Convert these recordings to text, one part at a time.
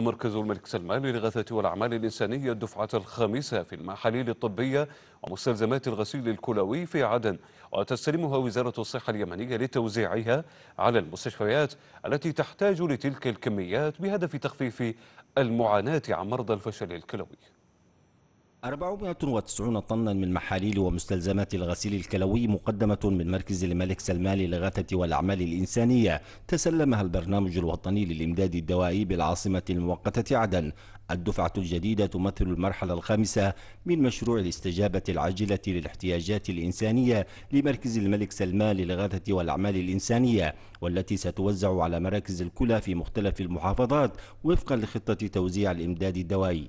مركز الملك سلمان للإغاثة والأعمال الإنسانية الدفعة الخامسة في المحاليل الطبية ومستلزمات الغسيل الكلوي في عدن وتستلمها وزارة الصحة اليمنية لتوزيعها على المستشفيات التي تحتاج لتلك الكميات بهدف تخفيف المعاناة عن مرضى الفشل الكلوي 490 طنا من محاليل ومستلزمات الغسيل الكلوي مقدمة من مركز الملك سلمان للغاثة والأعمال الإنسانية تسلمها البرنامج الوطني للإمداد الدوائي بالعاصمة المؤقتة عدن الدفعة الجديدة تمثل المرحلة الخامسة من مشروع الاستجابة العاجلة للاحتياجات الإنسانية لمركز الملك سلمان للإغاثة والأعمال الإنسانية والتي ستوزع على مراكز الكلى في مختلف المحافظات وفقا لخطة توزيع الإمداد الدوائي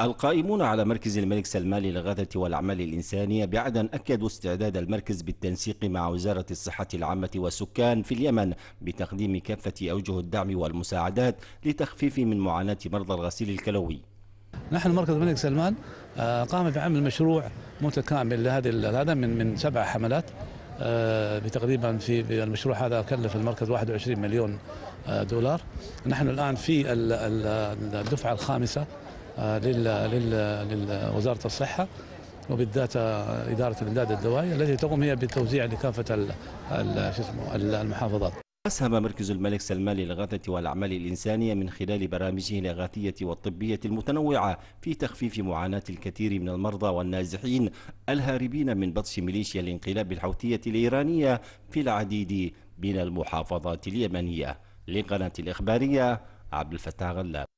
القائمون على مركز الملك سلمان للغاثة والأعمال الإنسانية بعدن أكدوا استعداد المركز بالتنسيق مع وزارة الصحة العامة والسكان في اليمن بتقديم كافة أوجه الدعم والمساعدات لتخفيف من معاناة مرضى الغسيل الكلوي نحن مركز الملك سلمان آه، قام بعمل مشروع متكامل لهذه هذا من من سبع حملات آه، بتقريبا في المشروع هذا كلف المركز 21 مليون آه، دولار نحن الآن في الدفعة الخامسة آه، لوزاره الصحه وبالذات اداره الامداد الدوائي التي تقوم هي بالتوزيع لكافه شو اسمه المحافظات. أسهم مركز الملك سلمان للإغاثة والأعمال الإنسانية من خلال برامجه الإغاثية والطبية المتنوعة في تخفيف معاناة الكثير من المرضى والنازحين الهاربين من بطش ميليشيا الانقلاب الحوثية الإيرانية في العديد من المحافظات اليمنية لقناة الإخبارية عبد الفتاح غلاب